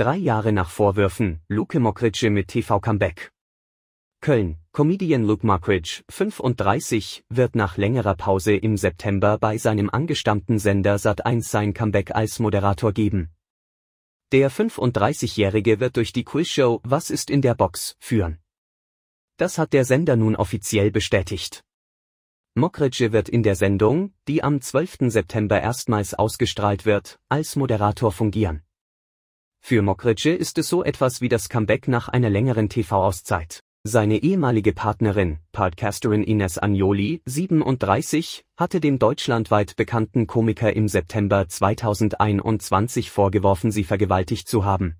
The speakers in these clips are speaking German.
Drei Jahre nach Vorwürfen, Luke Mockridge mit TV-Comeback. Köln, Comedian Luke Mockridge, 35, wird nach längerer Pause im September bei seinem angestammten Sender Sat1 sein Comeback als Moderator geben. Der 35-Jährige wird durch die Quizshow Was ist in der Box führen. Das hat der Sender nun offiziell bestätigt. Mockridge wird in der Sendung, die am 12. September erstmals ausgestrahlt wird, als Moderator fungieren. Für Mokritsche ist es so etwas wie das Comeback nach einer längeren TV-Auszeit. Seine ehemalige Partnerin, Podcasterin Ines Agnoli, 37, hatte dem deutschlandweit bekannten Komiker im September 2021 vorgeworfen, sie vergewaltigt zu haben.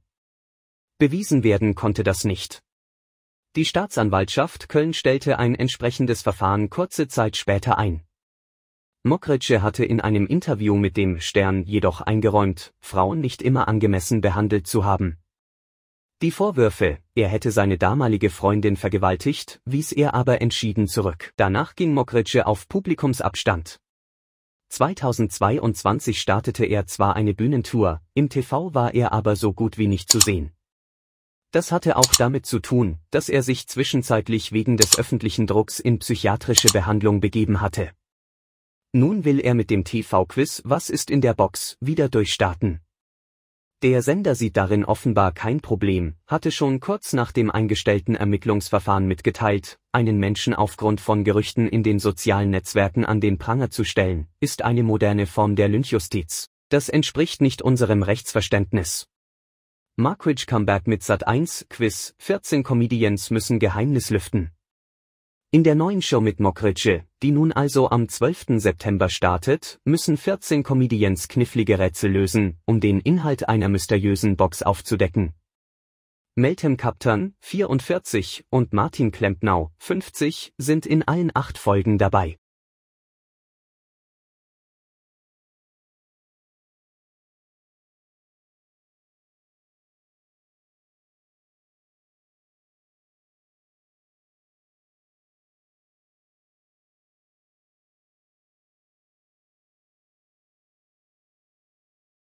Bewiesen werden konnte das nicht. Die Staatsanwaltschaft Köln stellte ein entsprechendes Verfahren kurze Zeit später ein. Mokritsch hatte in einem Interview mit dem Stern jedoch eingeräumt, Frauen nicht immer angemessen behandelt zu haben. Die Vorwürfe, er hätte seine damalige Freundin vergewaltigt, wies er aber entschieden zurück. Danach ging Mokritsche auf Publikumsabstand. 2022 startete er zwar eine Bühnentour, im TV war er aber so gut wie nicht zu sehen. Das hatte auch damit zu tun, dass er sich zwischenzeitlich wegen des öffentlichen Drucks in psychiatrische Behandlung begeben hatte. Nun will er mit dem TV-Quiz Was ist in der Box wieder durchstarten. Der Sender sieht darin offenbar kein Problem, hatte schon kurz nach dem eingestellten Ermittlungsverfahren mitgeteilt, einen Menschen aufgrund von Gerüchten in den sozialen Netzwerken an den Pranger zu stellen, ist eine moderne Form der Lynchjustiz. Das entspricht nicht unserem Rechtsverständnis. Markridge Comeback mit Sat 1 Quiz 14 Comedians müssen Geheimnis lüften. In der neuen Show mit Mokritsche, die nun also am 12. September startet, müssen 14 Comedians knifflige Rätsel lösen, um den Inhalt einer mysteriösen Box aufzudecken. Meltem Kaptern, 44, und Martin Klempnau, 50, sind in allen acht Folgen dabei.